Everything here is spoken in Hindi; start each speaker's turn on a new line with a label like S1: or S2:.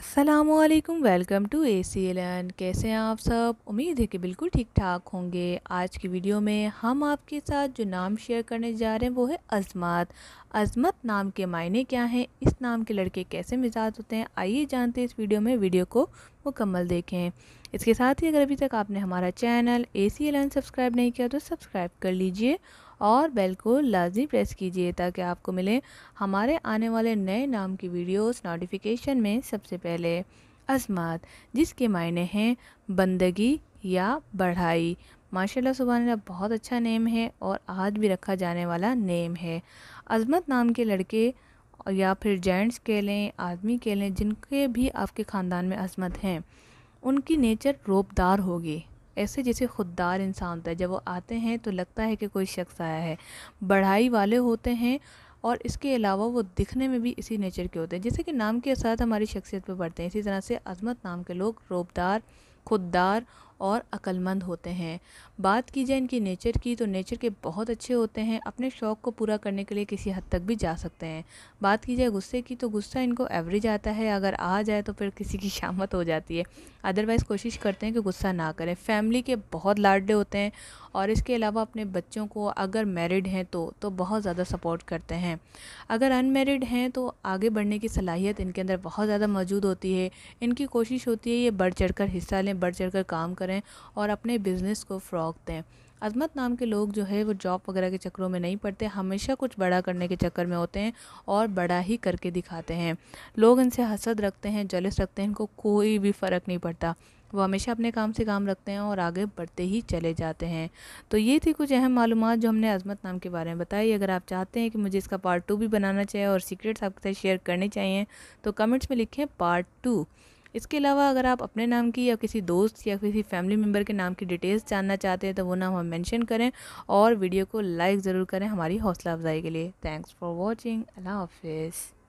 S1: असलकम welcome to A C Alan कैसे हैं आप सब उम्मीद है कि बिल्कुल ठीक ठाक होंगे आज की वीडियो में हम आपके साथ जो नाम शेयर करने जा रहे हैं वो है अजमत अजमत नाम के मायने क्या हैं इस नाम के लड़के कैसे मिजाज होते हैं आइए जानते हैं इस वीडियो में वीडियो को मुकम्मल देखें इसके साथ ही अगर अभी तक आपने हमारा channel A C Alan subscribe नहीं किया तो सब्सक्राइब कर लीजिए और बेल को लाजमी प्रेस कीजिए ताकि आपको मिले हमारे आने वाले नए नाम की वीडियोस नोटिफिकेशन में सबसे पहले अजमात जिसके मायने हैं बंदगी या बढ़ाई माशाल्लाह सुबह बहुत अच्छा नेम है और आज भी रखा जाने वाला नेम है अजमत नाम के लड़के या फिर जेंट्स कह लें आदमी कह लें जिनके भी आपके ख़ानदान में अजमत हैं उनकी नेचर रोबदार होगी ऐसे जैसे खुददार इंसान होता है जब वो आते हैं तो लगता है कि कोई शख्स आया है बढ़ाई वाले होते हैं और इसके अलावा वो दिखने में भी इसी नेचर के होते हैं जैसे कि नाम के साथ हमारी शख्सियत पर बढ़ते हैं इसी तरह से अजमत नाम के लोग रोबदार खुददार और अक्लमंद होते हैं बात की जाए इनकी नेचर की तो नेचर के बहुत अच्छे होते हैं अपने शौक़ को पूरा करने के लिए किसी हद तक भी जा सकते हैं बात की जाए गुस्से की तो गुस्सा इनको एवरेज आता है अगर आ जाए तो फिर किसी की शामत हो जाती है अदरवाइज़ कोशिश करते हैं कि गुस्सा ना करें फैमिली के बहुत लाडले होते हैं और इसके अलावा अपने बच्चों को अगर मैरिड हैं तो तो बहुत ज़्यादा सपोर्ट करते हैं अगर अनमेरिड हैं तो आगे बढ़ने की सलाहियत इनके अंदर बहुत ज़्यादा मौजूद होती है इनकी कोशिश होती है ये बढ़ चढ़ हिस्सा लें बढ़ चढ़ काम करें करें और अपने बिज़नेस को फ़्रॉक दें अजमत नाम के लोग जो है वो जॉब वगैरह के चक्करों में नहीं पड़ते हमेशा कुछ बड़ा करने के चक्कर में होते हैं और बड़ा ही करके दिखाते हैं लोग इनसे हसद रखते हैं जलस रखते हैं इनको कोई भी फ़र्क नहीं पड़ता वो हमेशा अपने काम से काम रखते हैं और आगे बढ़ते ही चले जाते हैं तो ये थी कुछ अहम मालूम जो हमने अजमत नाम के बारे में बताई अगर आप चाहते हैं कि मुझे इसका पार्ट टू भी बनाना चाहिए और सीक्रेट्स आपके साथ शेयर करने चाहिए तो कमेंट्स में लिखें पार्ट टू इसके अलावा अगर आप अपने नाम की या किसी दोस्त या किसी फैमिली मेम्बर के नाम की डिटेल्स जानना चाहते हैं तो वो नाम हम मैंशन करें और वीडियो को लाइक ज़रूर करें हमारी हौसला अफजाई के लिए थैंक्स फॉर वॉचिंग अल्लाह हाफिज़